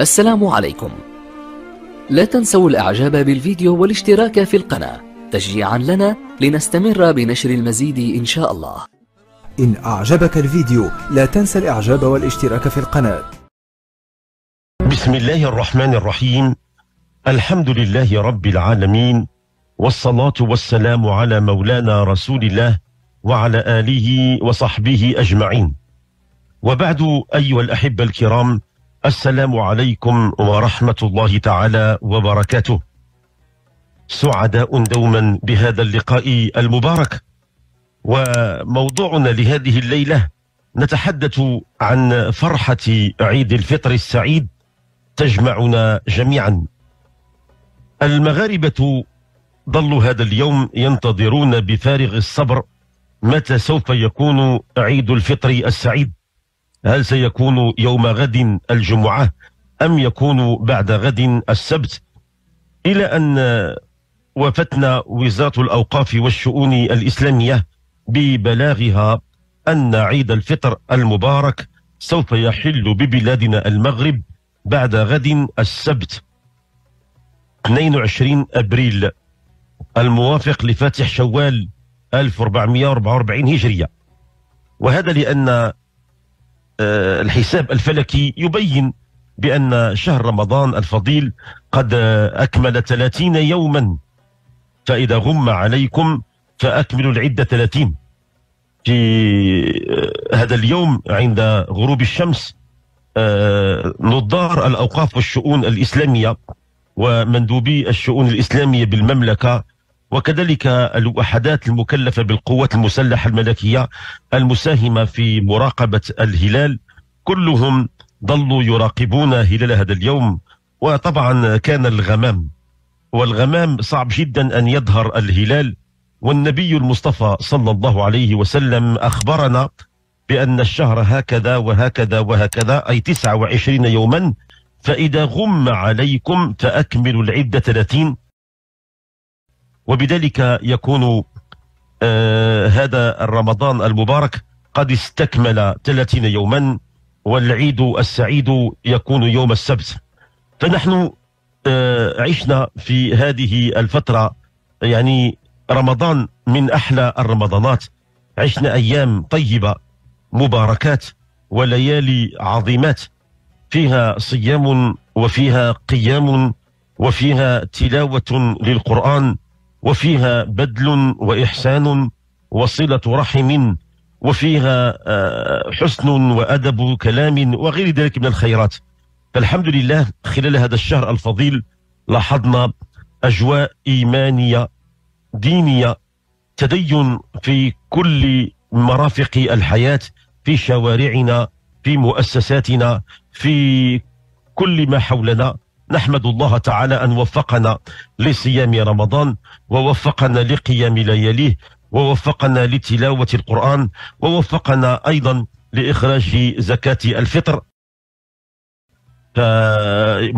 السلام عليكم لا تنسوا الاعجاب بالفيديو والاشتراك في القناة تشجيعا لنا لنستمر بنشر المزيد ان شاء الله ان اعجبك الفيديو لا تنسى الاعجاب والاشتراك في القناة بسم الله الرحمن الرحيم الحمد لله رب العالمين والصلاة والسلام على مولانا رسول الله وعلى آله وصحبه أجمعين وبعد أيها الأحبة الكرام السلام عليكم ورحمة الله تعالى وبركاته سعداء دوما بهذا اللقاء المبارك وموضوعنا لهذه الليلة نتحدث عن فرحة عيد الفطر السعيد تجمعنا جميعا المغاربة ظلوا هذا اليوم ينتظرون بفارغ الصبر متى سوف يكون عيد الفطر السعيد هل سيكون يوم غد الجمعة أم يكون بعد غد السبت إلى أن وفتنا وزارة الأوقاف والشؤون الإسلامية ببلاغها أن عيد الفطر المبارك سوف يحل ببلادنا المغرب بعد غد السبت 22 أبريل الموافق لفاتح شوال 1444 هجرية وهذا لأن آه، الحساب الفلكي يبين بأن شهر رمضان الفضيل قد أكمل 30 يوما فإذا غم عليكم فأكملوا العدة 30 في آه، هذا اليوم عند غروب الشمس آه، نظار الأوقاف والشؤون الإسلامية ومندوبي الشؤون الإسلامية بالمملكة وكذلك الوحدات المكلفة بالقوات المسلحة الملكية المساهمة في مراقبة الهلال كلهم ظلوا يراقبون هلال هذا اليوم وطبعا كان الغمام والغمام صعب جدا أن يظهر الهلال والنبي المصطفى صلى الله عليه وسلم أخبرنا بأن الشهر هكذا وهكذا وهكذا أي 29 يوما فإذا غم عليكم فأكملوا العدة 30 وبذلك يكون آه، هذا الرمضان المبارك قد استكمل 30 يوما والعيد السعيد يكون يوم السبت فنحن آه، عشنا في هذه الفترة يعني رمضان من أحلى الرمضانات عشنا أيام طيبة مباركات وليالي عظيمات فيها صيام وفيها قيام وفيها تلاوة للقرآن وفيها بدل وإحسان وصلة رحم وفيها آه، حسن وأدب كلام وغير ذلك من الخيرات فالحمد لله خلال هذا الشهر الفضيل لاحظنا أجواء إيمانية دينية تدين في كل مرافق الحياة في شوارعنا في مؤسساتنا في كل ما حولنا نحمد الله تعالى أن وفقنا لصيام رمضان ووفقنا لقيام لياليه ووفقنا لتلاوة القرآن ووفقنا أيضا لإخراج زكاة الفطر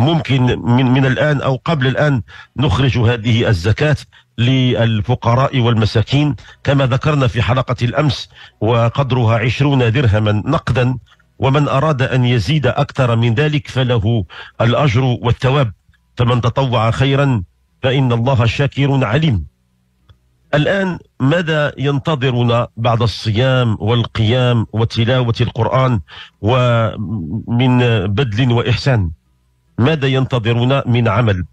ممكن من, من الآن أو قبل الآن نخرج هذه الزكاة للفقراء والمساكين كما ذكرنا في حلقة الأمس وقدرها عشرون درهما نقدا ومن أراد أن يزيد أكثر من ذلك فله الأجر والثواب فمن تطوع خيرا فإن الله شاكر عليم الآن ماذا ينتظرنا بعد الصيام والقيام وتلاوة القرآن ومن بدل وإحسان ماذا ينتظرنا من عمل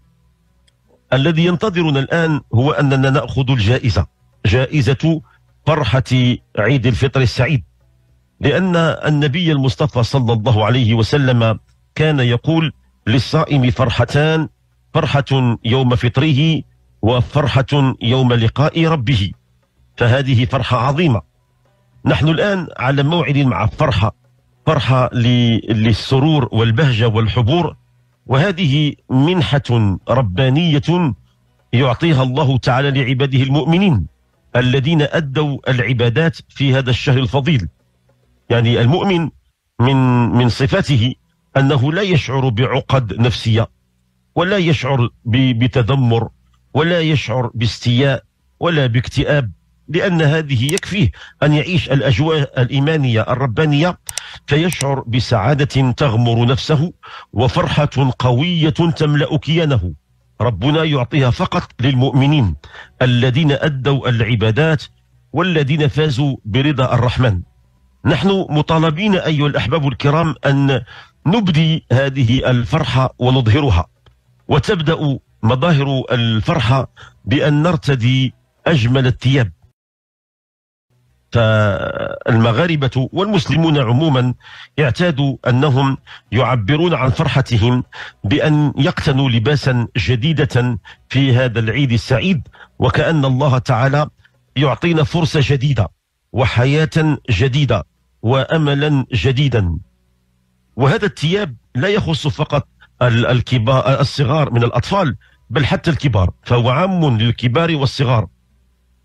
الذي ينتظرنا الآن هو أننا نأخذ الجائزة جائزة فرحة عيد الفطر السعيد لأن النبي المصطفى صلى الله عليه وسلم كان يقول للصائم فرحتان فرحة يوم فطره وفرحة يوم لقاء ربه فهذه فرحة عظيمة نحن الآن على موعد مع فرحة فرحة للسرور والبهجة والحبور وهذه منحة ربانية يعطيها الله تعالى لعباده المؤمنين الذين أدوا العبادات في هذا الشهر الفضيل يعني المؤمن من من صفته أنه لا يشعر بعقد نفسية ولا يشعر بتذمر ولا يشعر باستياء ولا باكتئاب لأن هذه يكفيه أن يعيش الأجواء الإيمانية الربانية فيشعر بسعادة تغمر نفسه وفرحة قوية تملأ كيانه ربنا يعطيها فقط للمؤمنين الذين أدوا العبادات والذين فازوا برضا الرحمن نحن مطالبين أيها الأحباب الكرام أن نبدي هذه الفرحة ونظهرها وتبدأ مظاهر الفرحة بأن نرتدي أجمل الثياب فالمغاربة والمسلمون عموما اعتادوا أنهم يعبرون عن فرحتهم بأن يقتنوا لباسا جديدة في هذا العيد السعيد وكأن الله تعالى يعطينا فرصة جديدة وحياة جديدة وأملا جديدا وهذا الثياب لا يخص فقط الكبار الصغار من الأطفال بل حتى الكبار فهو عام للكبار والصغار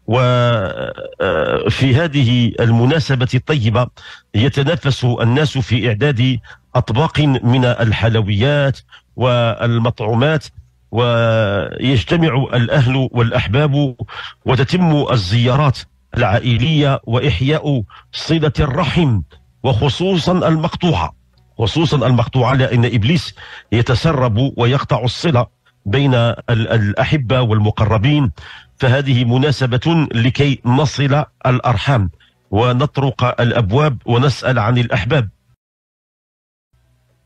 وفي آه، هذه المناسبة الطيبة يتنافس الناس في إعداد أطباق من الحلويات والمطعومات ويجتمع الأهل والأحباب وتتم الزيارات العائلية وإحياء صلة الرحم وخصوصا المقطوعة خصوصا المقطوعة لأن إبليس يتسرب ويقطع الصلة بين الأحبة والمقربين فهذه مناسبة لكي نصل الأرحام ونطرق الأبواب ونسأل عن الأحباب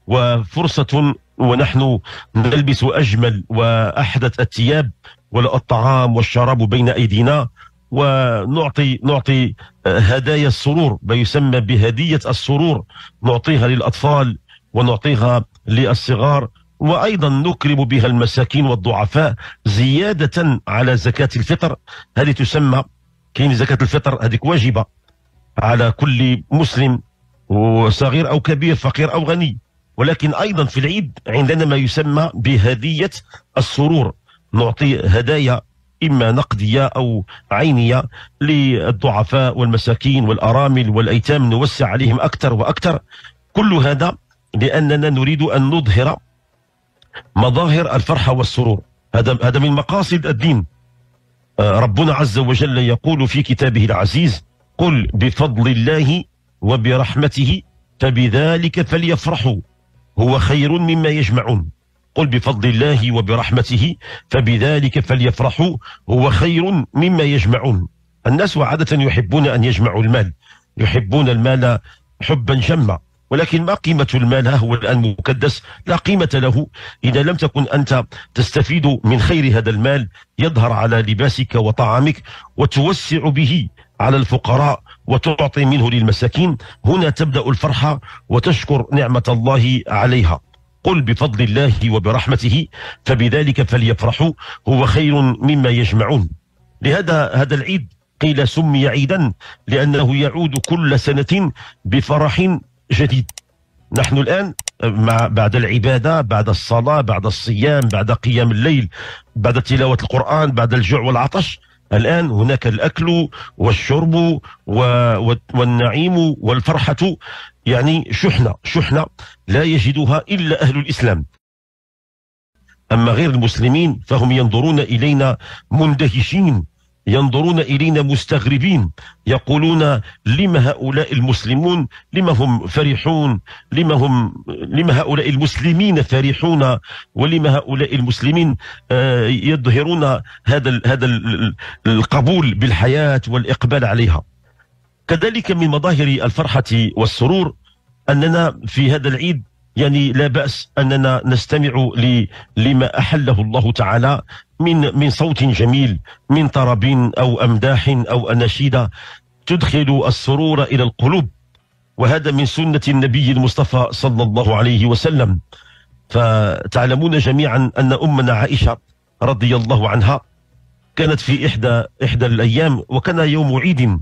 وفرصة ونحن نلبس أجمل وأحدث الثياب والطعام والشراب بين أيدينا ونعطي نعطي آه، هدايا السرور ما يسمى بهدية السرور نعطيها للأطفال ونعطيها للصغار وأيضا نكرم بها المساكين والضعفاء زيادة على زكاة الفطر هذه تسمى كاين زكاة الفطر هذيك واجبة على كل مسلم وصغير أو كبير فقير أو غني ولكن أيضا في العيد عندنا ما يسمى بهدية السرور نعطي هدايا إما نقدية أو عينية للضعفاء والمساكين والأرامل والأيتام نوسع عليهم أكثر وأكثر كل هذا لأننا نريد أن نظهر مظاهر الفرحة والسرور هذا هذا من مقاصد الدين آه، ربنا عز وجل يقول في كتابه العزيز قل بفضل الله وبرحمته فبذلك فليفرحوا هو خير مما يجمعون قل بفضل الله وبرحمته فبذلك فليفرحوا هو خير مما يجمعون الناس عادة يحبون أن يجمعوا المال يحبون المال حبا جما ولكن ما قيمة المال هو الآن مكدس لا قيمة له إذا لم تكن أنت تستفيد من خير هذا المال يظهر على لباسك وطعامك وتوسع به على الفقراء وتعطي منه للمساكين هنا تبدأ الفرحة وتشكر نعمة الله عليها قل بفضل الله وبرحمته فبذلك فليفرحوا هو خير مما يجمعون لهذا هذا العيد قيل سمي عيدا لأنه يعود كل سنة بفرح جديد نحن الآن مع بعد العبادة بعد الصلاة بعد الصيام بعد قيام الليل بعد تلاوة القرآن بعد الجوع والعطش الآن هناك الأكل والشرب والنعيم والفرحة يعني شحنة شحنة لا يجدها إلا أهل الإسلام أما غير المسلمين فهم ينظرون إلينا مندهشين ينظرون إلينا مستغربين يقولون لما هؤلاء المسلمون لما هم فرحون لما, هم لما هؤلاء المسلمين فرحون ولما هؤلاء المسلمين آه، يظهرون هذا هذا القبول بالحياة والإقبال عليها كذلك من مظاهر الفرحة والسرور أننا في هذا العيد يعني لا بأس أننا نستمع لما أحله الله تعالى من من صوت جميل من طرب أو أمداح أو أناشيد تدخل السرور إلى القلوب وهذا من سنة النبي المصطفى صلى الله عليه وسلم فتعلمون جميعا أن أمنا عائشة رضي الله عنها كانت في إحدى إحدى الأيام وكان يوم عيد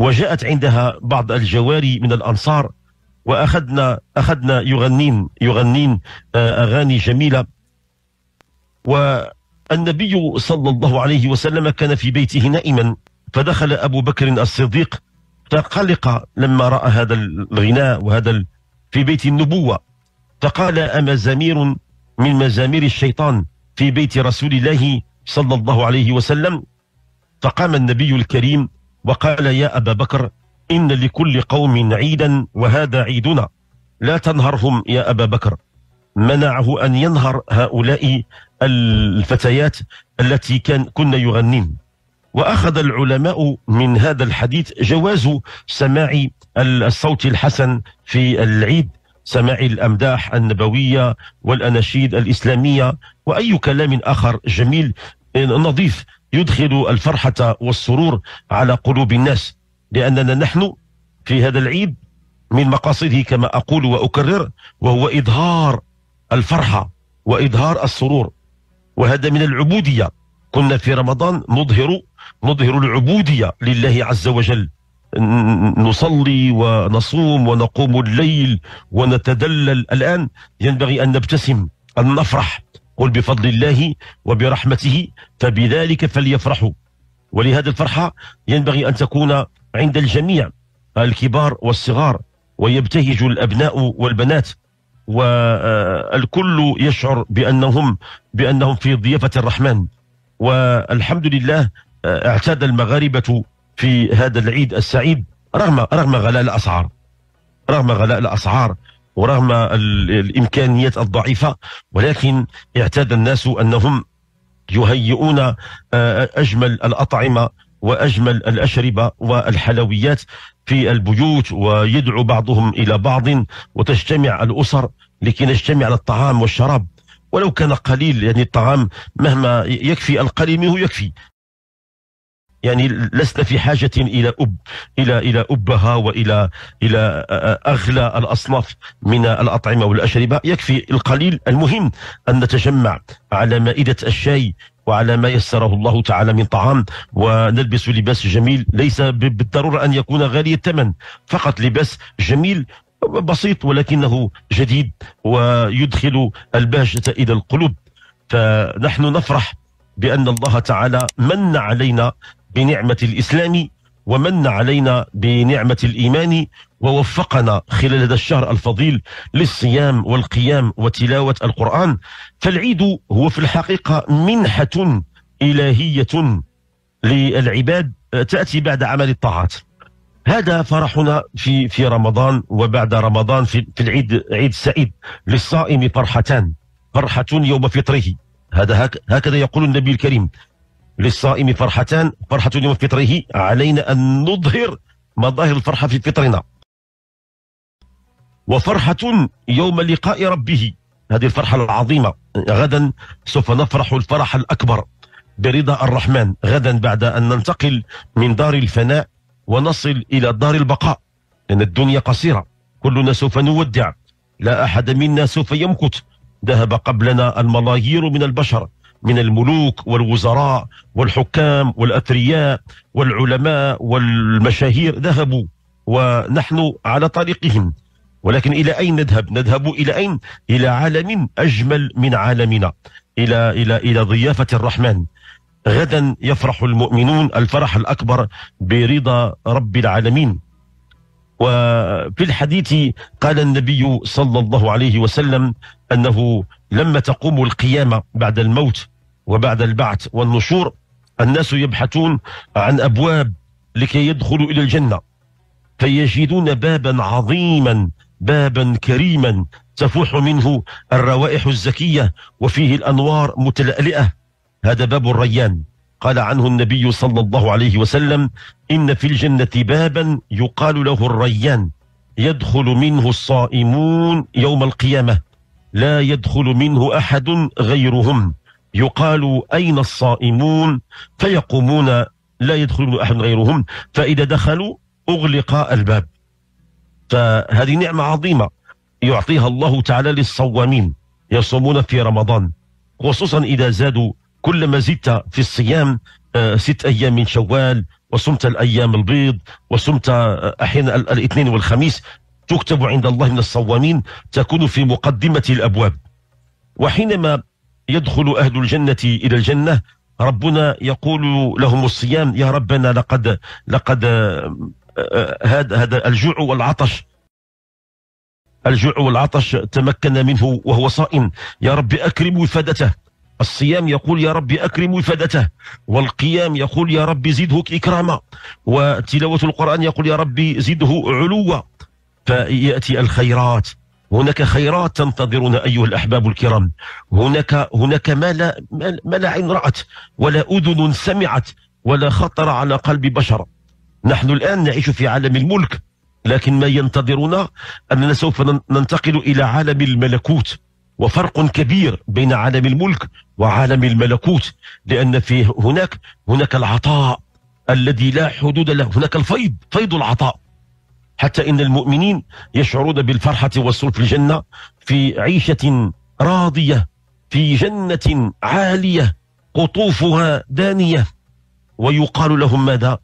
وجاءت عندها بعض الجواري من الأنصار وأخذنا أخذنا يغنين يغنين آه، أغاني جميلة والنبي صلى الله عليه وسلم كان في بيته نائما فدخل أبو بكر الصديق فقلق لما رأى هذا الغناء وهذا في بيت النبوة فقال أما زمير من مزامير الشيطان في بيت رسول الله صلى الله عليه وسلم فقام النبي الكريم وقال يا أبا بكر إن لكل قوم عيدا وهذا عيدنا لا تنهرهم يا أبا بكر منعه أن ينهر هؤلاء الفتيات التي كان كنا يغنين وأخذ العلماء من هذا الحديث جواز سماع الصوت الحسن في العيد سماع الأمداح النبوية والأناشيد الإسلامية وأي كلام آخر جميل نظيف يدخل الفرحة والسرور على قلوب الناس لأننا نحن في هذا العيد من مقاصده كما أقول وأكرر وهو إظهار الفرحة وإظهار السرور وهذا من العبودية كنا في رمضان نظهر نظهر العبودية لله عز وجل نصلي ونصوم ونقوم الليل ونتدلل الآن ينبغي أن نبتسم أن نفرح قل بفضل الله وبرحمته فبذلك فليفرحوا ولهذا الفرحة ينبغي أن تكون عند الجميع الكبار والصغار ويبتهج الأبناء والبنات والكل يشعر بأنهم, بأنهم في ضيافة الرحمن والحمد لله اعتاد المغاربة في هذا العيد السعيد رغم رغم غلاء الأسعار رغم غلاء الأسعار ورغم الإمكانيات الضعيفة ولكن اعتاد الناس أنهم يهيئون أجمل الأطعمة وأجمل الأشربة والحلويات في البيوت ويدعو بعضهم إلى بعض وتجتمع الأسر لكي نجتمع على الطعام والشراب ولو كان قليل يعني الطعام مهما يكفي القليل منه يكفي يعني لست في حاجة إلى أب إلى إلى أبها وإلى إلى أغلى الأصناف من الأطعمة والأشربة يكفي القليل المهم أن نتجمع على مائدة الشاي وعلى ما يسره الله تعالى من طعام ونلبس لباس جميل ليس بالضرورة أن يكون غالي الثمن فقط لباس جميل بسيط ولكنه جديد ويدخل البهجة إلى القلوب فنحن نفرح بأن الله تعالى من علينا بنعمة الإسلام ومن علينا بنعمة الإيمان ووفقنا خلال هذا الشهر الفضيل للصيام والقيام وتلاوة القرآن فالعيد هو في الحقيقة منحة إلهية للعباد آه، تأتي بعد عمل الطاعات هذا فرحنا في في رمضان وبعد رمضان في, في العيد عيد سعيد للصائم فرحتان فرحة يوم فطره هذا هكذا يقول النبي الكريم للصائم فرحتان فرحة يوم فطره علينا أن نظهر مظاهر الفرحة في فطرنا وفرحة يوم لقاء ربه هذه الفرحة العظيمة غدا سوف نفرح الفرح الأكبر برضا الرحمن غدا بعد أن ننتقل من دار الفناء ونصل إلى دار البقاء لأن الدنيا قصيرة كلنا سوف نودع لا أحد منا سوف يمكث ذهب قبلنا الملايير من البشر من الملوك والوزراء والحكام والأثرياء والعلماء والمشاهير ذهبوا ونحن على طريقهم ولكن إلى أين نذهب؟ نذهب إلى أين؟ إلى عالم أجمل من عالمنا إلى إلى إلى ضيافة الرحمن غدا يفرح المؤمنون الفرح الأكبر برضا رب العالمين وفي الحديث قال النبي صلى الله عليه وسلم أنه لما تقوم القيامة بعد الموت وبعد البعث والنشور الناس يبحثون عن أبواب لكي يدخلوا إلى الجنة فيجدون بابا عظيما بابا كريما تفوح منه الروائح الزكية وفيه الأنوار متلألئة هذا باب الريان قال عنه النبي صلى الله عليه وسلم إن في الجنة بابا يقال له الريان يدخل منه الصائمون يوم القيامة لا يدخل منه أحد غيرهم يقال أين الصائمون فيقومون لا يدخل أحد غيرهم فإذا دخلوا أغلق الباب فهذه نعمة عظيمة يعطيها الله تعالى للصوامين يصومون في رمضان خصوصا إذا زادوا كلما زدت في الصيام آه، ست أيام من شوال وصمت الأيام البيض وصمت آه، أحيانا الاثنين والخميس تكتب عند الله من الصوامين تكون في مقدمة الأبواب وحينما يدخل أهل الجنة إلى الجنة ربنا يقول لهم الصيام يا ربنا لقد لقد آه، هذا هذا الجوع والعطش الجوع والعطش تمكن منه وهو صائم يا رب أكرم وفادته الصيام يقول يا رب أكرم وفادته والقيام يقول يا رب زده إكراما وتلاوة القرآن يقول يا رب زده علوا فيأتي الخيرات هناك خيرات تنتظرنا أيها الأحباب الكرام هناك هناك ما لا, ما لا عين رأت ولا أذن سمعت ولا خطر على قلب بشر نحن الآن نعيش في عالم الملك لكن ما ينتظرنا أننا سوف ننتقل إلى عالم الملكوت وفرق كبير بين عالم الملك وعالم الملكوت لأن في هناك هناك العطاء الذي لا حدود له هناك الفيض فيض العطاء حتى إن المؤمنين يشعرون بالفرحة والسرور في الجنة في عيشة راضية في جنة عالية قطوفها دانية ويقال لهم ماذا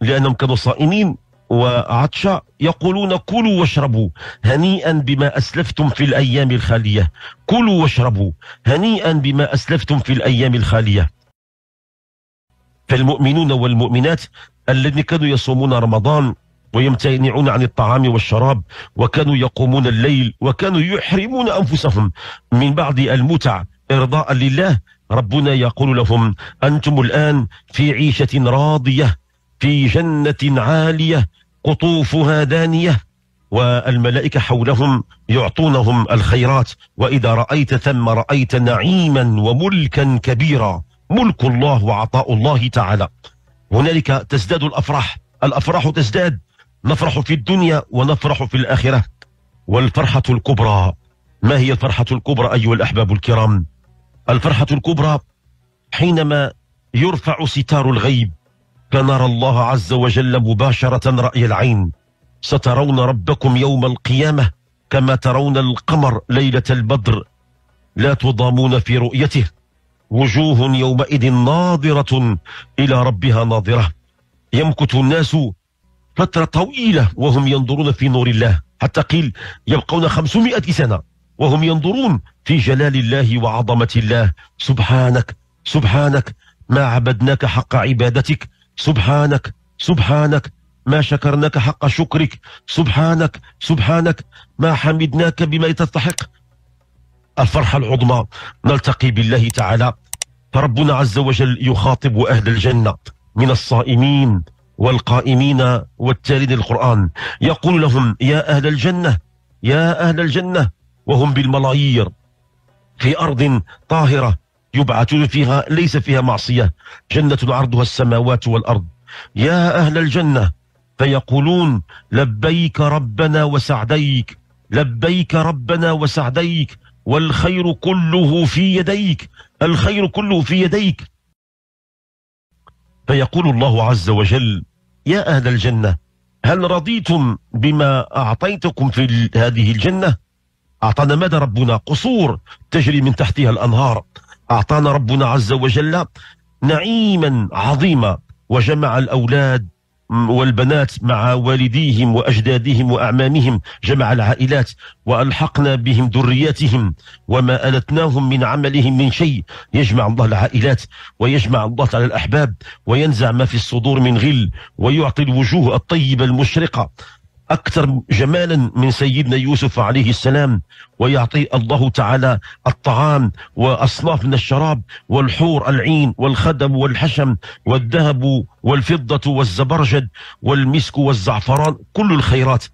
لأنهم كانوا صائمين وعطشا يقولون كلوا واشربوا هنيئا بما أسلفتم في الأيام الخالية كلوا واشربوا هنيئا بما أسلفتم في الأيام الخالية فالمؤمنون والمؤمنات الذين كانوا يصومون رمضان ويمتنعون عن الطعام والشراب وكانوا يقومون الليل وكانوا يحرمون أنفسهم من بعض المتع إرضاء لله ربنا يقول لهم أنتم الآن في عيشة راضية في جنة عالية قطوفها دانية والملائكة حولهم يعطونهم الخيرات وإذا رأيت ثم رأيت نعيما وملكا كبيرا ملك الله وعطاء الله تعالى هنالك تزداد الأفراح الأفراح تزداد نفرح في الدنيا ونفرح في الآخرة والفرحة الكبرى ما هي الفرحة الكبرى أيها الأحباب الكرام الفرحة الكبرى حينما يرفع ستار الغيب فنرى الله عز وجل مباشرة رأي العين سترون ربكم يوم القيامة كما ترون القمر ليلة البدر لا تضامون في رؤيته وجوه يومئذ ناظرة إلى ربها ناظرة يمكث الناس فترة طويلة وهم ينظرون في نور الله حتى قيل يبقون خمسمائة سنة وهم ينظرون في جلال الله وعظمة الله سبحانك سبحانك ما عبدناك حق عبادتك سبحانك سبحانك ما شكرناك حق شكرك سبحانك سبحانك ما حمدناك بما تستحق الفرحة العظمى نلتقي بالله تعالى فربنا عز وجل يخاطب أهل الجنة من الصائمين والقائمين والتالين القرآن يقول لهم يا أهل الجنة يا أهل الجنة وهم بالملايير في أرض طاهرة يبعثون فيها ليس فيها معصية جنة عرضها السماوات والأرض يا أهل الجنة فيقولون لبيك ربنا وسعديك لبيك ربنا وسعديك والخير كله في يديك الخير كله في يديك فيقول الله عز وجل يا أهل الجنة هل رضيتم بما أعطيتكم في هذه الجنة أعطانا ماذا ربنا قصور تجري من تحتها الأنهار أعطانا ربنا عز وجل نعيما عظيما وجمع الأولاد والبنات مع والديهم وأجدادهم وأعمامهم جمع العائلات وألحقنا بهم ذرياتهم وما ألتناهم من عملهم من شيء يجمع الله العائلات ويجمع الله على الأحباب وينزع ما في الصدور من غل ويعطي الوجوه الطيبة المشرقة أكثر جمالا من سيدنا يوسف عليه السلام ويعطي الله تعالى الطعام وأصناف من الشراب والحور العين والخدم والحشم والذهب والفضة والزبرجد والمسك والزعفران كل الخيرات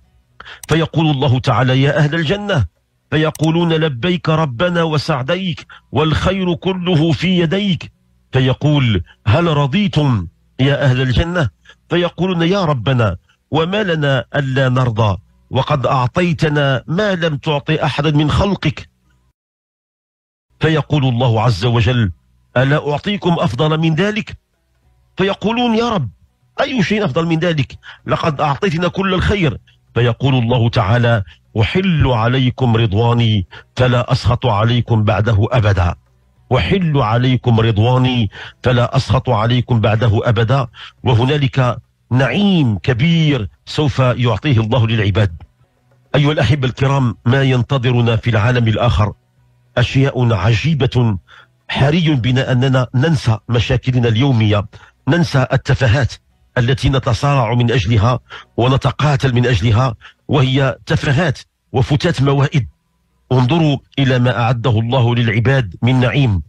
فيقول الله تعالى يا أهل الجنة فيقولون لبيك ربنا وسعديك والخير كله في يديك فيقول هل رضيتم يا أهل الجنة فيقولون يا ربنا وما لنا ألا نرضى وقد أعطيتنا ما لم تعط أحدا من خلقك فيقول الله عز وجل ألا أعطيكم أفضل من ذلك فيقولون يا رب أي شيء أفضل من ذلك لقد أعطيتنا كل الخير فيقول الله تعالى أحل عليكم رضواني فلا أسخط عليكم بعده أبدا أحل عليكم رضواني فلا أسخط عليكم بعده أبدا وهنالك نعيم كبير سوف يعطيه الله للعباد أيها الأحبة الكرام ما ينتظرنا في العالم الآخر أشياء عجيبة حري بنا أننا ننسى مشاكلنا اليومية ننسى التفاهات التي نتصارع من أجلها ونتقاتل من أجلها وهي تفاهات وفتات موائد انظروا إلى ما أعده الله للعباد من نعيم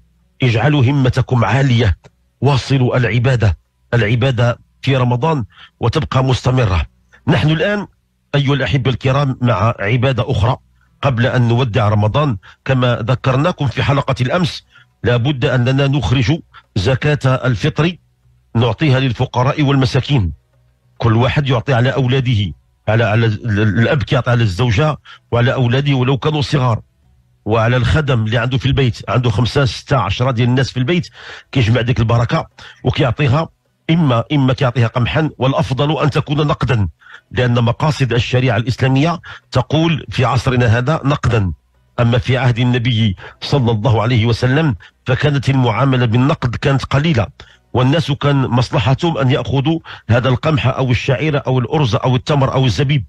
اجعلوا همتكم عالية واصلوا العبادة العبادة في رمضان وتبقى مستمرة نحن الآن أيها الأحبة الكرام مع عبادة أخرى قبل أن نودع رمضان كما ذكرناكم في حلقة الأمس لابد أننا نخرج زكاة الفطر نعطيها للفقراء والمساكين كل واحد يعطي على أولاده على على الأب يعطي على الزوجة وعلى أولاده ولو كانوا صغار وعلى الخدم اللي عنده في البيت عنده خمسة ستة عشرة ديال الناس في البيت كيجمع ديك البركة وكيعطيها إما إما تعطيها قمحا والأفضل أن تكون نقدا لأن مقاصد الشريعة الإسلامية تقول في عصرنا هذا نقدا أما في عهد النبي صلى الله عليه وسلم فكانت المعاملة بالنقد كانت قليلة والناس كان مصلحتهم أن يأخذوا هذا القمح أو الشعيرة أو الأرز أو التمر أو الزبيب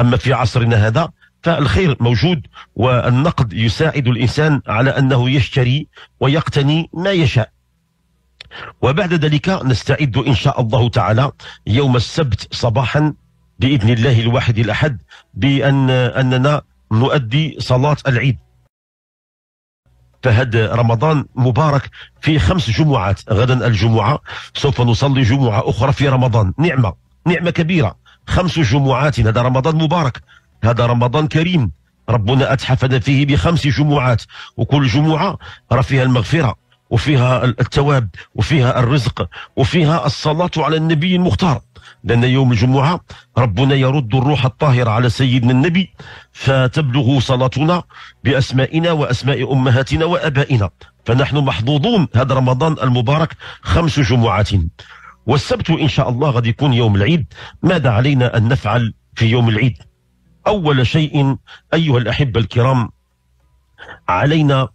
أما في عصرنا هذا فالخير موجود والنقد يساعد الإنسان على أنه يشتري ويقتني ما يشاء وبعد ذلك نستعد إن شاء الله تعالى يوم السبت صباحا بإذن الله الواحد الأحد بأن أننا نؤدي صلاة العيد فهد رمضان مبارك في خمس جمعات غدا الجمعة سوف نصلي جمعة أخرى في رمضان نعمة نعمة كبيرة خمس جمعات هذا رمضان مبارك هذا رمضان كريم ربنا أتحفنا فيه بخمس جمعات وكل جمعة رفيها المغفرة وفيها التواب وفيها الرزق وفيها الصلاة على النبي المختار لأن يوم الجمعة ربنا يرد الروح الطاهرة على سيدنا النبي فتبلغ صلاتنا بأسمائنا وأسماء أمهاتنا وأبائنا فنحن محظوظون هذا رمضان المبارك خمس جمعات والسبت إن شاء الله غادي يكون يوم العيد ماذا علينا أن نفعل في يوم العيد أول شيء أيها الأحبة الكرام علينا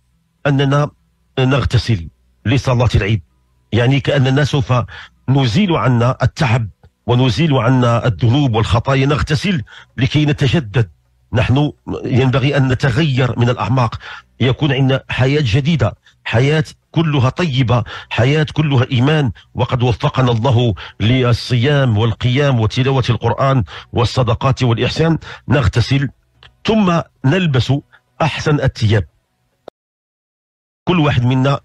أننا نغتسل لصلاة العيد يعني كأننا سوف نزيل عنا التعب ونزيل عنا الذنوب والخطايا نغتسل لكي نتجدد نحن ينبغي أن نتغير من الأعماق يكون عندنا حياة جديدة حياة كلها طيبة حياة كلها إيمان وقد وفقنا الله للصيام والقيام وتلاوة القرآن والصدقات والإحسان نغتسل ثم نلبس أحسن الثياب كل واحد منا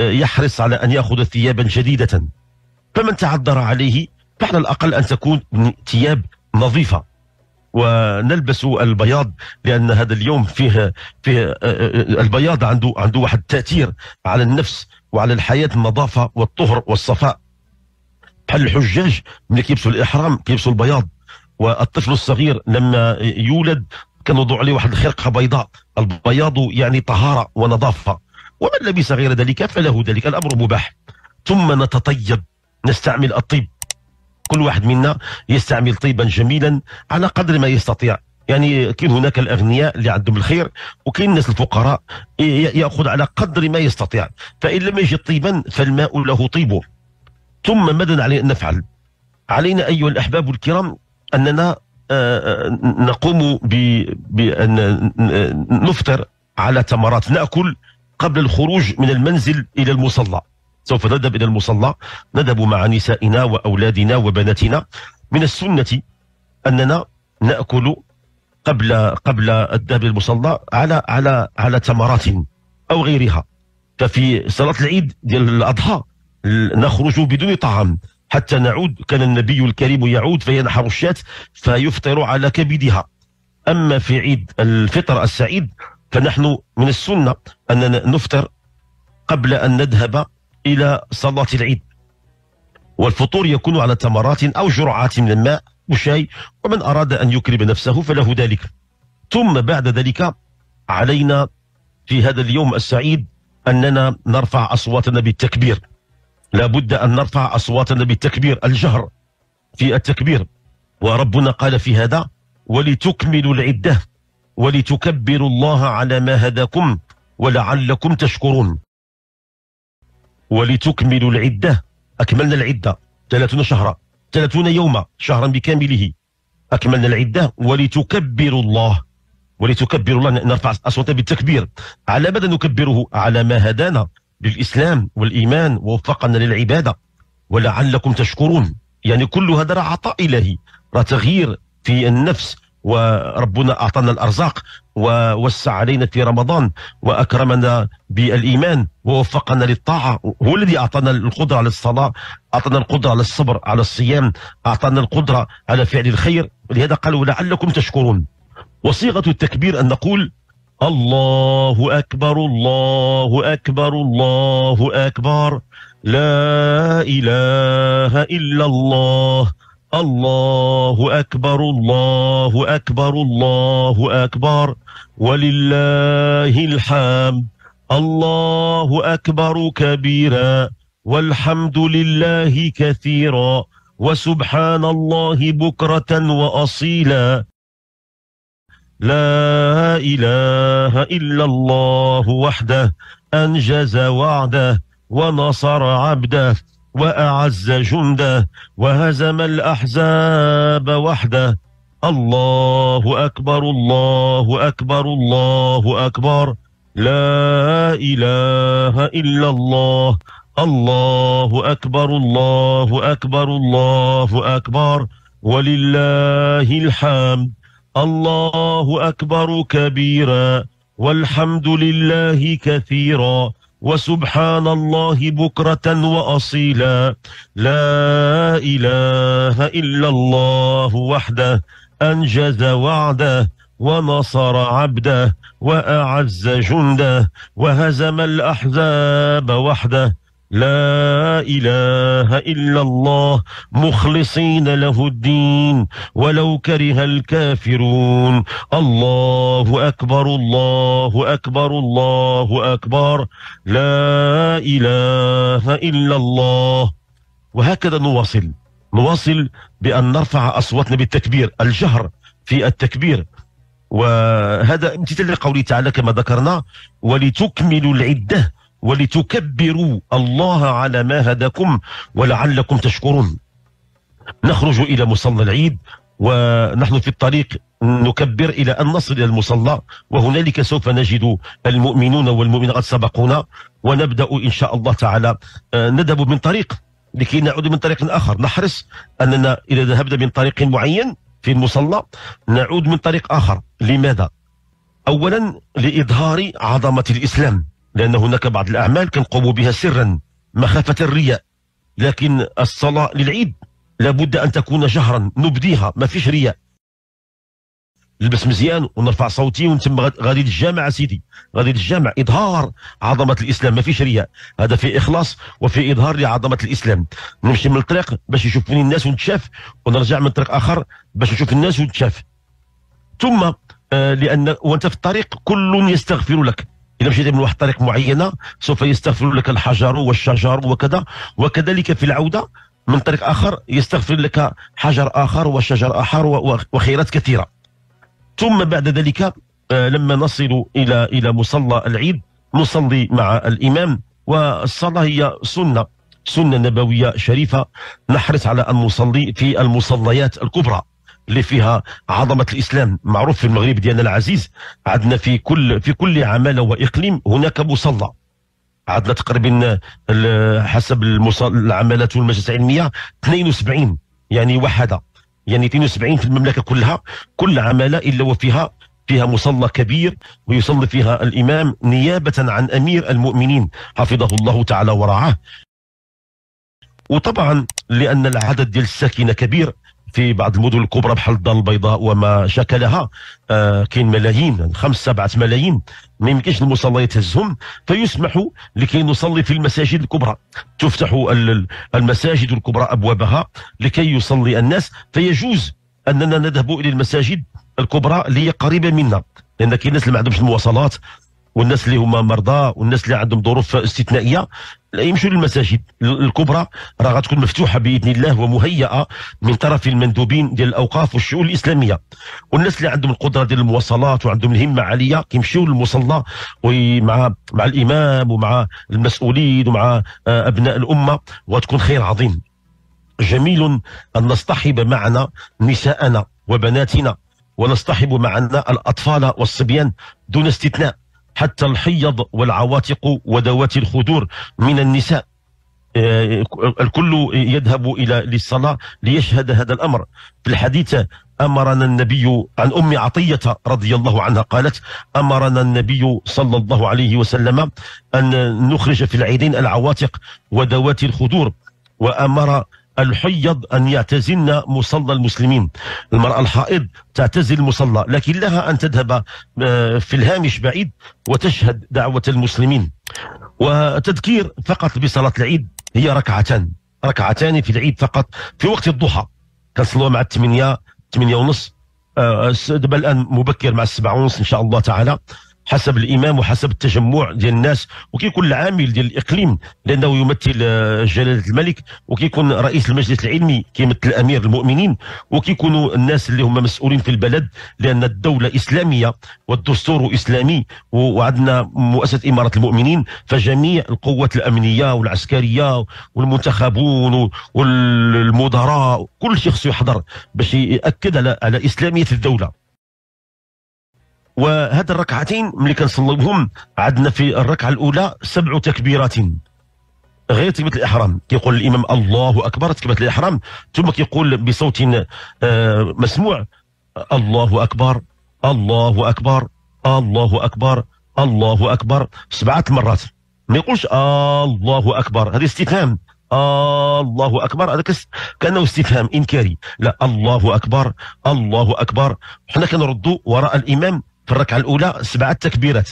آه، يحرص على أن يأخذ ثيابا جديدة فمن تعذر عليه فعلى الأقل أن تكون ثياب نظيفة ونلبس البياض لأن هذا اليوم فيه, فيه آه، آه، البياض عنده, عنده واحد التاثير على النفس وعلى الحياة النظافة والطهر والصفاء بحال الحجاج ملي كيلبسوا الإحرام كيلبسوا البياض والطفل الصغير لما يولد كنوضع عليه واحد الخرقه بيضاء البياض يعني طهاره ونظافه ومن لبس غير ذلك فله ذلك الأمر مباح ثم نتطيب نستعمل الطيب كل واحد منا يستعمل طيبا جميلا على قدر ما يستطيع يعني كاين هناك الاغنياء اللي عندهم الخير وكاين الناس الفقراء ياخذ على قدر ما يستطيع فان لم يجد طيبا فالماء له طيبه ثم ماذا علينا ان نفعل؟ علينا ايها الاحباب الكرام اننا آه، آه، نقوم بان نفطر على تمرات ناكل قبل الخروج من المنزل إلى المصلى سوف نذهب إلى المصلى نذهب مع نسائنا وأولادنا وبناتنا من السنة أننا نأكل قبل قبل الذهاب للمصلى على على على تمرات أو غيرها ففي صلاة العيد ديال الأضحى نخرج بدون طعام حتى نعود كان النبي الكريم يعود فينحر الشاة فيفطر على كبدها أما في عيد الفطر السعيد فنحن من السنة أننا نفطر قبل أن نذهب إلى صلاة العيد والفطور يكون على تمرات أو جرعات من الماء وشاي ومن أراد أن يكرم نفسه فله ذلك ثم بعد ذلك علينا في هذا اليوم السعيد أننا نرفع أصواتنا بالتكبير لا بد أن نرفع أصواتنا بالتكبير الجهر في التكبير وربنا قال في هذا ولتكملوا العدة ولتكبروا الله على ما هداكم ولعلكم تشكرون ولتكملوا العدة أكملنا العدة 30 شهرا 30 يوما شهرا بكامله أكملنا العدة ولتكبروا الله ولتكبروا الله نرفع أصواتنا بالتكبير على ماذا نكبره على ما هدانا للإسلام والإيمان ووفقنا للعبادة ولعلكم تشكرون يعني كل هذا عطاء إلهي تغيير في النفس وربنا أعطانا الأرزاق ووسع علينا في رمضان وأكرمنا بالإيمان ووفقنا للطاعة هو الذي أعطانا القدرة على الصلاة أعطانا القدرة على الصبر على الصيام أعطانا القدرة على فعل الخير ولهذا قالوا لعلكم تشكرون وصيغة التكبير أن نقول الله أكبر الله أكبر الله أكبر لا إله إلا الله الله أكبر الله أكبر الله أكبر ولله الحمد الله أكبر كبيرا والحمد لله كثيرا وسبحان الله بكرة وأصيلا لا إله إلا الله وحده أنجز وعده ونصر عبده وأعز جنده وهزم الأحزاب وحده الله أكبر الله أكبر الله أكبر لا إله إلا الله الله أكبر الله أكبر الله أكبر ولله الحمد الله أكبر كبيرا والحمد لله كثيرا وسبحان الله بكرة وأصيلا لا إله إلا الله وحده أنجز وعده ونصر عبده وأعز جنده وهزم الأحزاب وحده لا إله إلا الله مخلصين له الدين ولو كره الكافرون الله أكبر الله أكبر الله أكبر لا إله إلا الله وهكذا نواصل نواصل بأن نرفع أصواتنا بالتكبير الجهر في التكبير وهذا امتثال لقوله تعالى كما ذكرنا ولتكملوا العده ولتكبروا الله على ما هداكم ولعلكم تشكرون نخرج إلى مصلى العيد ونحن في الطريق نكبر إلى أن نصل إلى المصلى وهنالك سوف نجد المؤمنون والمؤمنات سبقونا ونبدأ إن شاء الله تعالى آه، نذهب من طريق لكي نعود من طريق آخر نحرص أننا إذا ذهبنا من طريق معين في المصلى نعود من طريق آخر لماذا؟ أولا لإظهار عظمة الإسلام لأن هناك بعض الأعمال كنقوم بها سرا مخافة الرياء لكن الصلاة للعيد لابد أن تكون جهرا نبديها ما فيش رياء نلبس مزيان ونرفع صوتي ونتم غادي للجامع سيدي غادي للجامع اظهار عظمه الاسلام ما فيش رياء هذا في اخلاص وفي اظهار لعظمه الاسلام نمشي من الطريق باش يشوفوني الناس ونتشاف ونرجع من طريق اخر باش نشوف الناس ونتشاف ثم آه لان وانت في الطريق كل يستغفر لك إذا مشيت من واحد الطريق معينة سوف يستغفر لك الحجر والشجر وكذا وكذلك في العودة من طريق آخر يستغفر لك حجر آخر وشجر آخر وخيرات كثيرة ثم بعد ذلك آه، لما نصل إلى إلى مصلى العيد نصلي مع الإمام والصلاة هي سنة سنة نبوية شريفة نحرص على أن نصلي في المصليات الكبرى اللي فيها عظمه الاسلام معروف في المغرب ديالنا العزيز عندنا في كل في كل عماله واقليم هناك مصلى عندنا تقريبا حسب العمالات والمجالس العلميه 72 يعني وحده يعني 72 في المملكه كلها كل عماله الا وفيها فيها مصلى كبير ويصلي فيها الامام نيابه عن امير المؤمنين حفظه الله تعالى ورعاه وطبعا لان العدد ديال الساكنه كبير في بعض المدن الكبرى بحال الدار البيضاء وما شكلها آه كاين ملايين خمس سبعة ملايين ما يمكنش المصلى يتهزهم فيسمح لكي نصلي في المساجد الكبرى تفتح المساجد الكبرى أبوابها لكي يصلي الناس فيجوز أننا نذهب إلى المساجد الكبرى اللي هي قريبة منا لأن كاين الناس اللي ما عندهمش المواصلات والناس اللي هما مرضى والناس اللي عندهم ظروف استثنائيه يمشوا للمساجد الكبرى راه غتكون مفتوحه باذن الله ومهيئه من طرف المندوبين ديال الاوقاف والشؤون الاسلاميه والناس اللي عندهم القدره ديال المواصلات وعندهم الهمه عاليه كيمشيو للمصلى مع مع الامام ومع المسؤولين ومع آه، ابناء الامه وتكون خير عظيم جميل ان نصطحب معنا نساءنا وبناتنا ونصطحب معنا الاطفال والصبيان دون استثناء حتى الحيض والعواتق وذوات الخدور من النساء آه، الكل يذهب إلى للصلاة ليشهد هذا الأمر في الحديث أمرنا النبي عن أم عطية رضي الله عنها قالت أمرنا النبي صلى الله عليه وسلم أن نخرج في العيدين العواتق وذوات الخدور وأمر الحيض أن يعتزلن مصلى المسلمين المرأة الحائض تعتزل المصلى لكن لها أن تذهب آه، في الهامش بعيد وتشهد دعوة المسلمين وتذكير فقط بصلاة العيد هي ركعتان ركعتان في العيد فقط في وقت الضحى كنصلوها مع الثمانية ثمانية ونص دابا آه، الآن مبكر مع السبعة ونص إن شاء الله تعالى حسب الامام وحسب التجمع ديال الناس وكيكون العامل ديال الاقليم لانه يمثل آه، جلاله الملك وكيكون رئيس المجلس العلمي كيمثل امير المؤمنين وكيكونوا الناس اللي هما مسؤولين في البلد لان الدوله اسلاميه والدستور اسلامي وعندنا مؤسسه اماره المؤمنين فجميع القوات الامنيه والعسكريه والمنتخبون والمدراء كل شيء يحضر باش ياكد على على اسلاميه الدوله وهذا الركعتين ملي كنصلوهم عندنا في الركعه الاولى سبع تكبيرات غير تكبيره الاحرام كيقول الامام الله اكبر تكبيره الاحرام ثم كيقول بصوت آه، مسموع الله اكبر الله اكبر الله اكبر الله اكبر سبعه مرات ما يقولش الله اكبر هذا استفهام الله اكبر هذاك كانه استفهام انكاري لا الله اكبر الله اكبر حنا كنردوا وراء الامام في الركعة الأولى سبعة تكبيرات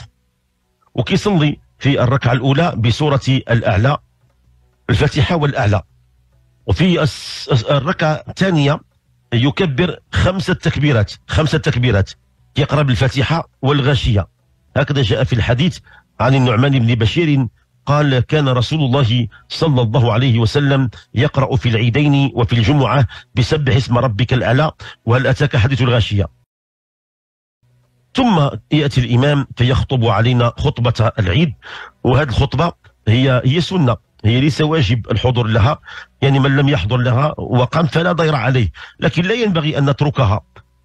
وكيصلي في الركعة الأولى بسورة الأعلى الفاتحة والأعلى وفي الركعة الثانية يكبر خمسة تكبيرات خمسة تكبيرات يقرأ بالفاتحة والغاشية هكذا جاء في الحديث عن النعمان بن بشير قال كان رسول الله صلى الله عليه وسلم يقرأ في العيدين وفي الجمعة بسبح اسم ربك الأعلى وهل أتاك حديث الغاشية ثم يأتي الإمام فيخطب علينا خطبة العيد وهذه الخطبة هي هي سنة هي ليس واجب الحضور لها يعني من لم يحضر لها وقام فلا ضير عليه لكن لا ينبغي أن نتركها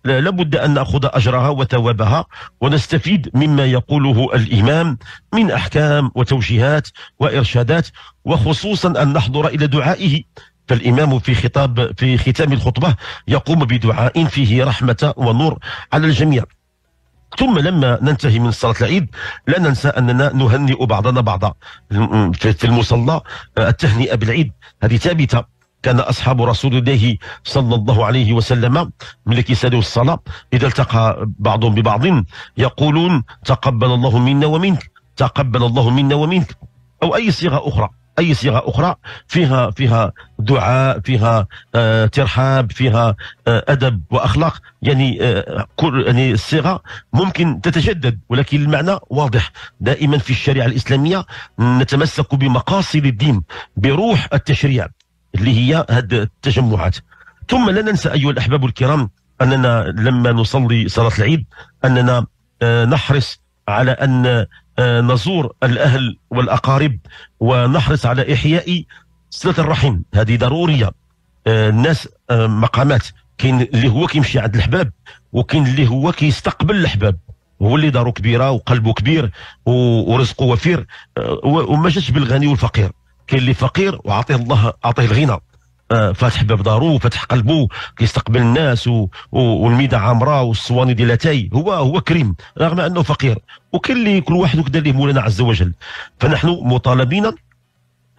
لابد أن نأخذ أجرها وثوابها ونستفيد مما يقوله الإمام من أحكام وتوجيهات وإرشادات وخصوصا أن نحضر إلى دعائه فالإمام في خطاب في ختام الخطبة يقوم بدعاء فيه رحمة ونور على الجميع ثم لما ننتهي من صلاة العيد لا ننسى أننا نهنئ بعضنا بعضا في المصلى آه، التهنئة بالعيد هذه ثابتة كان أصحاب رسول الله صلى الله عليه وسلم ملك كيسالوا الصلاة إذا التقى بعضهم ببعض يقولون تقبل الله منا ومنك تقبل الله منا ومنك أو أي صيغة أخرى اي صيغه اخرى فيها فيها دعاء فيها آه ترحاب فيها آه ادب واخلاق يعني آه كل يعني الصيغه ممكن تتجدد ولكن المعنى واضح دائما في الشريعه الاسلاميه نتمسك بمقاصد الدين بروح التشريع اللي هي هذه التجمعات ثم لا ننسى ايها الاحباب الكرام اننا لما نصلي صلاه العيد اننا آه، نحرص على ان آه، نزور الأهل والأقارب ونحرص على إحياء صلة الرحم هذه ضرورية آه، الناس آه، مقامات كاين اللي هو كيمشي عند الحباب وكاين اللي هو كيستقبل الحباب هو اللي دارو كبيره وقلبه كبير ورزقه وفير وما جاتش بالغني والفقير كاين اللي فقير وعطيه الله عطيه الغنى فاتح باب دارو فاتح قلبه كيستقبل الناس والميده عامره والصواني ديال اتاي هو هو كريم رغم انه فقير وكاين اللي كل واحد وكذا اللي مولانا عز وجل فنحن مطالبين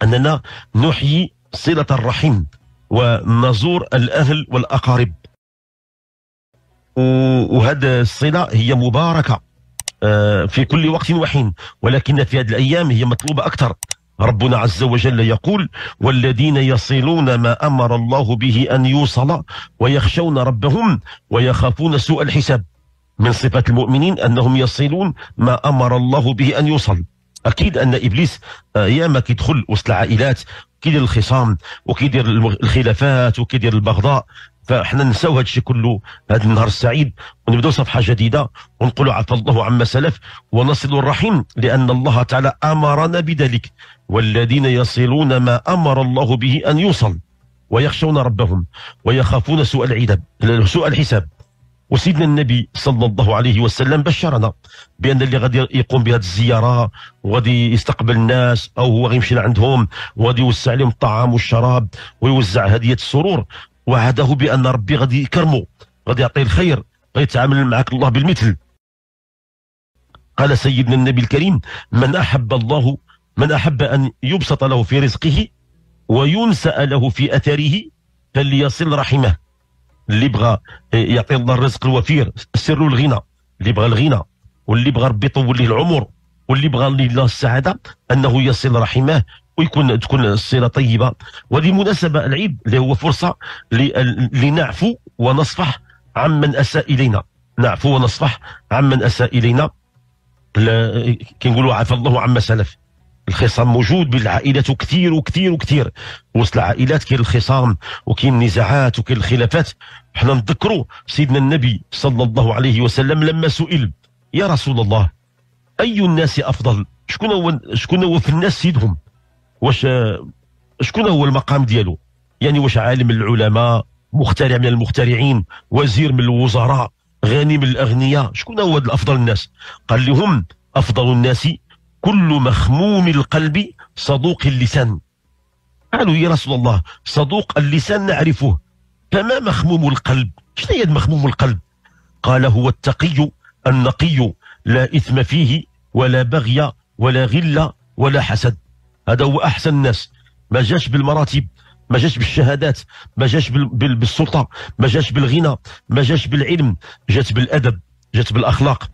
اننا نحيي صله الرحم ونزور الاهل والاقارب وهذه الصله هي مباركه آه، في كل وقت وحين ولكن في هذه الايام هي مطلوبه اكثر ربنا عز وجل يقول والذين يصلون ما أمر الله به أن يوصل ويخشون ربهم ويخافون سوء الحساب من صفة المؤمنين أنهم يصلون ما أمر الله به أن يوصل أكيد أن إبليس آه، ياما كيدخل وسط العائلات كيدير الخصام وكيدير الخلافات وكيدير البغضاء فاحنا ننساو هذا الشيء كله هذا النهار السعيد ونبداو صفحه جديده ونقولوا عفى الله عما سلف ونصل الرحيم لان الله تعالى امرنا بذلك والذين يصلون ما امر الله به ان يوصل ويخشون ربهم ويخافون سوء العذاب سوء الحساب وسيدنا النبي صلى الله عليه وسلم بشرنا بان اللي غادي يقوم بهذه الزياره وغادي يستقبل الناس او هو غيمشي لعندهم وغادي يوزع عليهم الطعام والشراب ويوزع هديه السرور وعده بان ربي غادي يكرمه غادي يعطيه الخير غيتعامل معك الله بالمثل قال سيدنا النبي الكريم من احب الله من احب ان يبسط له في رزقه وينسى له في اثره فليصل رحمه اللي بغى يعطي الله الرزق الوفير سر الغنى اللي بغى الغنى واللي بغى ربي يطول له العمر واللي بغى الله السعاده انه يصل رحمه ويكون تكون الصله طيبه وهذه مناسبه العيد اللي هو فرصه لنعفو ونصفح عمن اساء الينا نعفو ونصفح عمن اساء الينا كنقولوا عفى الله عما سلف الخصام موجود بالعائلات كثير وكثير وكثير وسط العائلات كاين الخصام وكاين النزاعات وكاين الخلافات حنا نذكروا سيدنا النبي صلى الله عليه وسلم لما سئل يا رسول الله اي الناس افضل شكون هو شكون هو في الناس سيدهم واش شكون هو المقام ديالو يعني واش عالم من العلماء مخترع من المخترعين وزير من الوزراء غني من الاغنياء شكون هو الافضل الناس قال لهم افضل الناس كل مخموم القلب صدوق اللسان قالوا يا رسول الله صدوق اللسان نعرفه فما مخموم القلب شنو هي مخموم القلب قال هو التقي النقي لا إثم فيه ولا بغي ولا غل ولا حسد هذا هو احسن الناس ما جاش بالمراتب ما جاش بالشهادات ما جاش بالسلطه ما جاش بالغنى ما جاش بالعلم جات بالادب جات بالاخلاق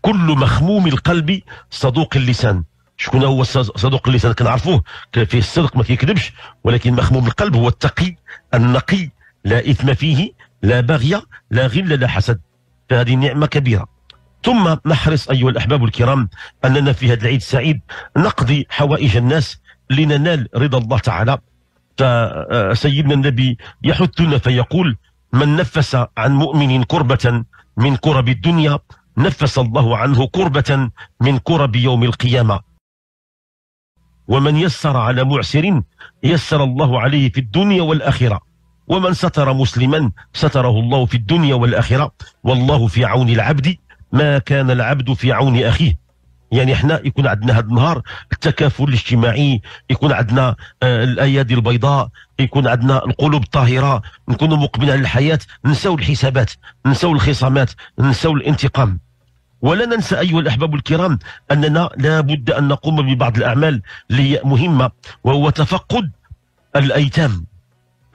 كل مخموم القلب صدوق اللسان شكون هو صدوق اللسان كنعرفوه فيه الصدق ما كيكذبش ولكن مخموم القلب هو التقي النقي لا اثم فيه لا بغي لا غل لا حسد فهذه نعمه كبيره ثم نحرص أيها الأحباب الكرام أننا في هذا العيد السعيد نقضي حوائج الناس لننال رضا الله تعالى فسيدنا آه، النبي يحثنا فيقول من نفس عن مؤمن كربة من كرب الدنيا نفس الله عنه كربة من كرب يوم القيامة ومن يسر على معسر يسر الله عليه في الدنيا والآخرة ومن ستر مسلما ستره الله في الدنيا والآخرة والله في عون العبد ما كان العبد في عون أخيه يعني احنا يكون عندنا هذا النهار التكافل الاجتماعي يكون عندنا آه، الايادي البيضاء يكون عندنا القلوب الطاهره نكونوا مقبلين على الحياه نساو الحسابات نساو الخصامات نساو الانتقام ولا ننسى أيها الأحباب الكرام أننا لا بد أن نقوم ببعض الأعمال مهمة وهو تفقد الأيتام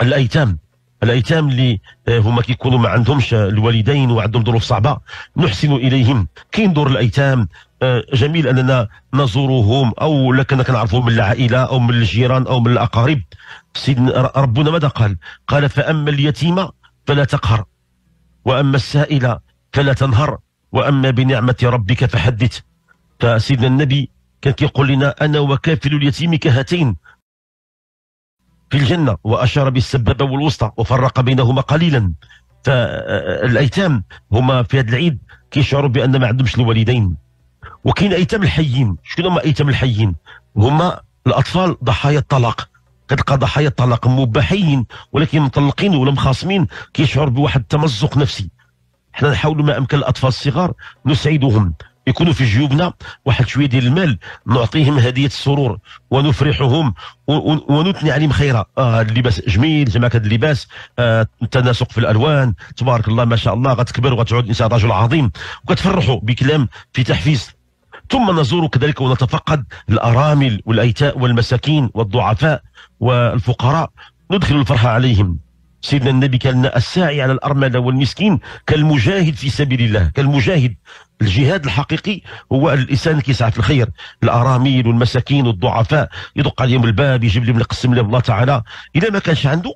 الأيتام الايتام اللي آه، هما كيكونوا ما عندهمش الوالدين وعندهم ظروف صعبه نحسن اليهم كاين دور الايتام آه، جميل اننا نزورهم او لكنا كنعرفهم من العائله او من الجيران او من الاقارب سيدنا ربنا ماذا قال قال فاما اليتيمه فلا تقهر واما السائله فلا تنهر واما بنعمه ربك فحدث فسيدنا النبي كان كيقول لنا انا وكافل اليتيم كهاتين في الجنة وأشار بالسبابة والوسطى وفرق بينهما قليلا فالأيتام هما في هذا العيد كيشعروا بأن ما عندهمش الوالدين وكاين أيتام الحيين شكون هما أيتام الحيين هما الأطفال ضحايا الطلاق كتلقى ضحايا الطلاق مباحين ولكن مطلقين ولا مخاصمين كيشعر بواحد التمزق نفسي حنا نحاولوا ما امكن الاطفال الصغار نسعدهم يكونوا في جيوبنا واحد شويه ديال المال نعطيهم هديه السرور ونفرحهم ونثني عليهم خيرا آه اللباس جميل زعما هذا اللباس آه التناسق في الالوان تبارك الله ما شاء الله غتكبر وغتعود انسان رجل عظيم وكتفرحوا بكلام في تحفيز ثم نزور كذلك ونتفقد الارامل والايتاء والمساكين والضعفاء والفقراء ندخل الفرحه عليهم سيدنا النبي قال لنا الساعي على الأرملة والمسكين كالمجاهد في سبيل الله كالمجاهد الجهاد الحقيقي هو الانسان كيسعى في الخير الارامل والمساكين والضعفاء يدق عليهم الباب يجيب لهم يقسم لهم الله تعالى اذا ما كانش عنده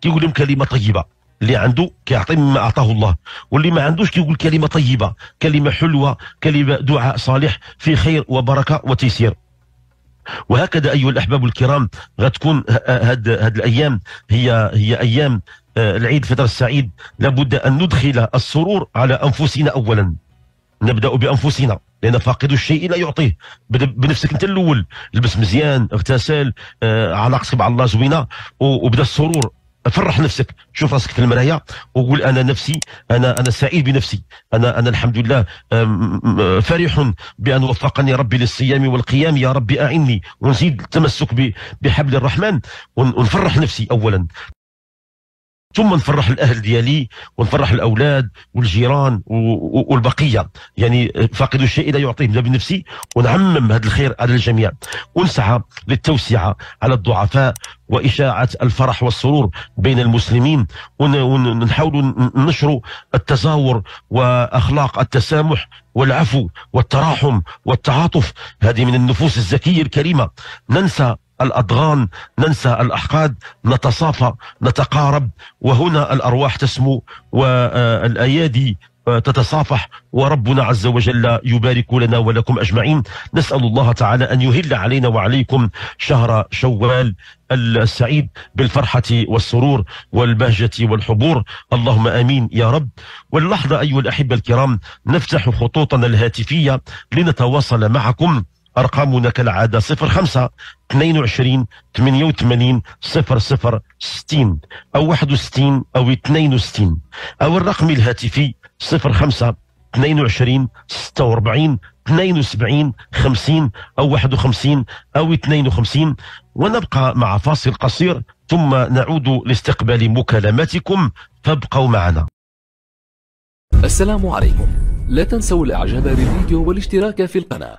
كيقول لهم كلمه طيبه اللي عنده كيعطي مما اعطاه الله واللي ما عندوش كيقول كلمه طيبه كلمه حلوه كلمه دعاء صالح في خير وبركه وتيسير وهكذا أيها الأحباب الكرام غتكون هاد, هاد الأيام هي هي أيام آه، العيد الفطر السعيد لابد أن ندخل السرور على أنفسنا أولا نبدأ بأنفسنا لان فاقد الشيء لا يعطيه بنفسك انت الاول لبس مزيان اغتسل آه، علاقتك مع الله زوينه وبدا السرور فرح نفسك شوف راسك في المرايا وقول انا نفسي انا انا سعيد بنفسي انا انا الحمد لله فرح بان وفقني ربي للصيام والقيام يا ربي اعني ونزيد التمسك بحبل الرحمن ونفرح نفسي اولا ثم نفرح الاهل ديالي ونفرح الاولاد والجيران والبقيه يعني فاقد الشيء لا يعطيه الا بنفسي ونعمم هذا الخير على الجميع ونسعى للتوسعه على الضعفاء واشاعه الفرح والسرور بين المسلمين ونحاول نشر التزاور واخلاق التسامح والعفو والتراحم والتعاطف هذه من النفوس الزكيه الكريمه ننسى الأضغان ننسى الأحقاد نتصافى نتقارب وهنا الأرواح تسمو والأيادي تتصافح وربنا عز وجل يبارك لنا ولكم أجمعين نسأل الله تعالى أن يهل علينا وعليكم شهر شوال السعيد بالفرحة والسرور والبهجة والحبور اللهم آمين يا رب واللحظة أيها الأحبة الكرام نفتح خطوطنا الهاتفية لنتواصل معكم أرقامنا كالعادة 05 22 88 00 60 أو 61 أو 62 أو الرقم الهاتفي 05 22 46 72 50 أو 51 أو 52 ونبقى مع فاصل قصير ثم نعود لاستقبال مكالماتكم فابقوا معنا السلام عليكم لا تنسوا الإعجاب بالفيديو والاشتراك في القناة